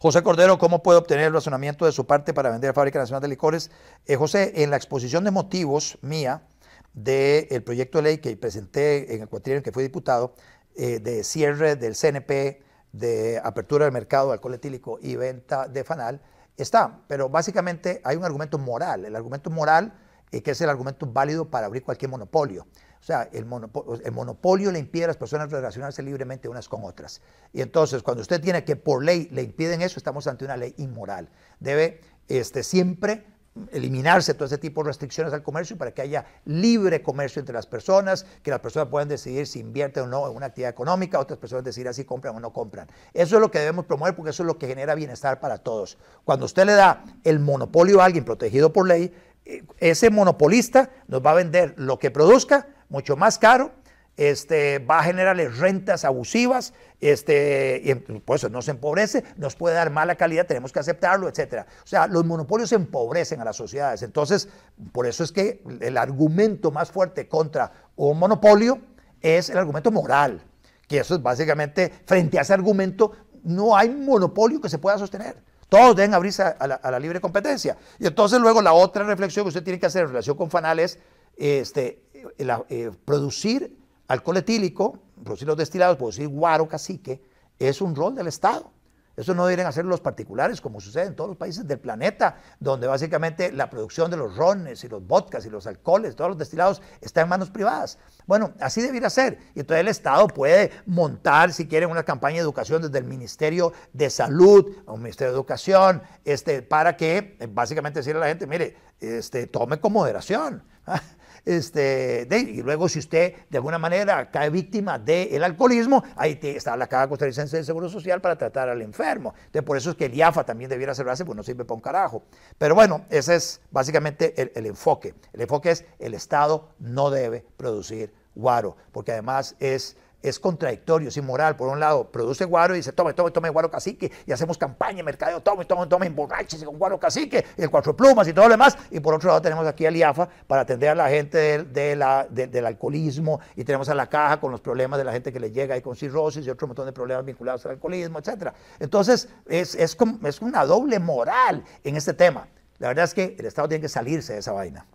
José Cordero, ¿cómo puede obtener el razonamiento de su parte para vender a Fábrica Nacional de Licores? Eh, José, en la exposición de motivos mía del proyecto de ley que presenté en el cuatrienio en que fui diputado, eh, de cierre del CNP, de apertura del mercado de alcohol etílico y venta de fanal, está, pero básicamente hay un argumento moral. El argumento moral, eh, que es el argumento válido para abrir cualquier monopolio. O sea, el, monopolio, le impide a las personas relacionarse libremente unas con otras. Y entonces, cuando usted tiene que por ley le impiden eso, estamos ante una ley inmoral. Debe este, siempre eliminarse todo ese tipo de restricciones al comercio para que haya libre comercio entre las personas, que las personas puedan decidir si invierten o no en una actividad económica, otras personas decidir si compran o no compran. Eso es lo que debemos promover porque eso es lo que genera bienestar para todos. Cuando usted le da el monopolio a alguien protegido por ley, eh, ese monopolista nos va a vender lo que produzca mucho más caro, este, va a generarles rentas abusivas, este, y por eso nos empobrece, nos puede dar mala calidad, tenemos que aceptarlo, etc. O sea, los monopolios empobrecen a las sociedades. Entonces, por eso es que el argumento más fuerte contra un monopolio es el argumento moral, que eso es básicamente, frente a ese argumento, no hay monopolio que se pueda sostener. Todos deben abrirse a la, libre competencia. Y entonces luego la otra reflexión que usted tiene que hacer en relación con Fanal es, este, eh, producir alcohol etílico, producir los destilados, producir guaro, cacique, es un rol del Estado. Eso no deberían hacer los particulares, como sucede en todos los países del planeta, donde básicamente la producción de los rones y los vodkas y los alcoholes, todos los destilados, está en manos privadas. Bueno, así debiera ser. Y entonces el Estado puede montar, si quieren, una campaña de educación desde el Ministerio de Salud o el Ministerio de Educación, este, para que eh, básicamente decirle a la gente, mire, este, tome con moderación. Ah, este, de, y luego si usted de alguna manera cae víctima del alcoholismo, ahí está la Caja Costarricense del Seguro Social para tratar al enfermo. Entonces por eso es que el IAFA también debiera cerrarse, pues no sirve para un carajo. Pero bueno, ese es básicamente el, el enfoque. El enfoque es el Estado no debe producir guaro, porque además es es contradictorio, es inmoral. Por un lado, produce guaro y dice, tome, tome, tome guaro cacique, y hacemos campaña, mercadeo, tome, tome, tome, y con guaro cacique, y el cuatro plumas y todo lo demás. Y por otro lado, tenemos aquí al IAFA para atender a la gente del alcoholismo, y tenemos a la caja con los problemas de la gente que le llega ahí con cirrosis y otro montón de problemas vinculados al alcoholismo, etc. Entonces, es, es, es una doble moral en este tema. La verdad es que el Estado tiene que salirse de esa vaina.